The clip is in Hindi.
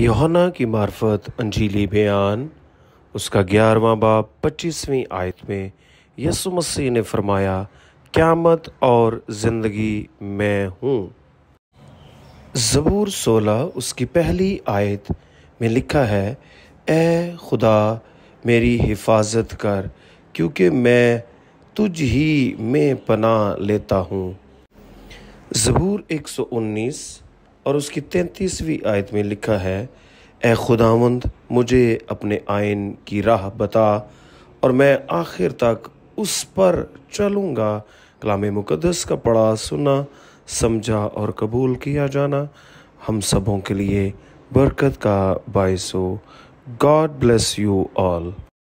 योहना की मार्फत अंजीली बयान उसका ग्यारहवा बाप पच्चीसवीं आयत में यसु मसीह ने फरमाया क्यामत और ज़िंदगी मैं हूँ ज़बूर सोलह उसकी पहली आयत में लिखा है ए खुदा मेरी हिफाजत कर क्योंकि मैं तुझ ही में पना लेता हूँ ज़बूर एक सौ उन्नीस और उसकी तैंतीसवीं आयत में लिखा है ए खुदावंद मुझे अपने आयन की राह बता और मैं आखिर तक उस पर चलूँगा कलाम मुकदस का पढ़ा सुना समझा और कबूल किया जाना हम सबों के लिए बरकत का बायसो गॉड ब्लेस यू ऑल